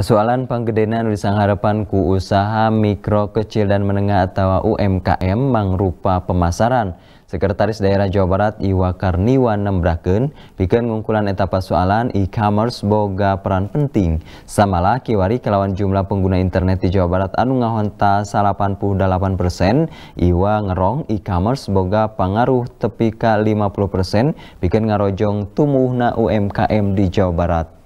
Persoalan penggedenan harapan ku usaha mikro, kecil, dan menengah atau UMKM mangrupa pemasaran. Sekretaris Daerah Jawa Barat Iwa Karniwa nembraken bikin ngungkulan etapa soalan e-commerce boga peran penting. Samalah kiwari kelawan jumlah pengguna internet di Jawa Barat anu ngahonta 88 persen, Iwa ngerong e-commerce boga pengaruh tepi ka 50 persen bikin ngarojong tumuhna UMKM di Jawa Barat.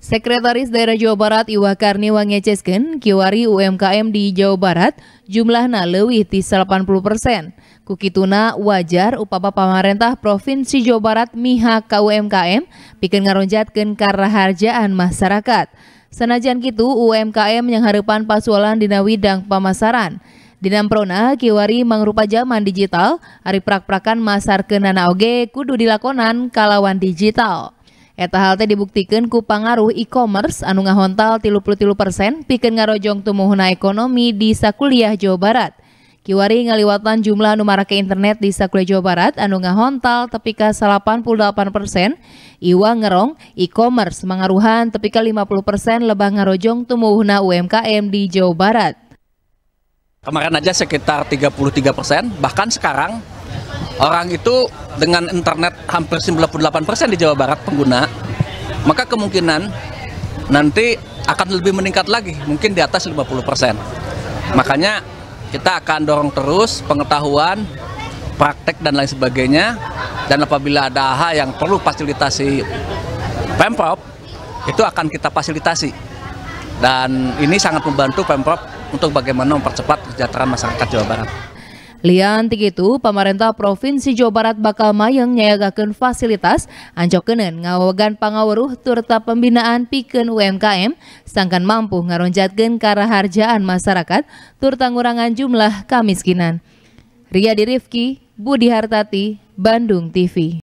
Sekretaris Daerah Jawa Barat Iwa Karni wangecesken kiwari UMKM di Jawa Barat jumlahnya lebih di 80 persen. Kukituna wajar upapa pemerintah Provinsi Jawa Barat miha KUMKM pikeun karena harjaan masyarakat. Senajan gitu, UMKM yang harapan pasualan dina widang pamasaran. prona, kiwari mangrupa jaman digital, hari prak-prakan masar ke nana oge kudu dilakonan kalawan digital. Eta halte dibuktikan ku pengaruh e-commerce anu ngahontal tilu puluh tilu persen piken ngarojong tumuhuna ekonomi di sakuliah Jawa Barat. Kiwari ngaliwatan jumlah anu marake internet di sakuliah Jawa Barat anu ngahontal tepi ka 88 persen, iwa ngerong e-commerce mengaruhan tepi ka 50 persen lebah ngarojong tumuhuna UMKM di Jawa Barat. Kemarin aja sekitar 33 persen, bahkan sekarang orang itu dengan internet hampir 98% di Jawa Barat pengguna, maka kemungkinan nanti akan lebih meningkat lagi, mungkin di atas 50%. Makanya kita akan dorong terus pengetahuan, praktek dan lain sebagainya. Dan apabila ada AHA yang perlu fasilitasi Pemprov, itu akan kita fasilitasi. Dan ini sangat membantu Pemprov untuk bagaimana mempercepat kesejahteraan masyarakat Jawa Barat. Lian itu pemerintah Provinsi Jawa Barat bakal mayeng nyayagakan fasilitas ancokeun ngawagan pangawaruh turta pembinaan piken UMKM sangkan mampu ngaronjatkeun harjaan masyarakat turta ngurangan jumlah kemiskinan. Ria Dirifki, Budi Hartati, Bandung TV.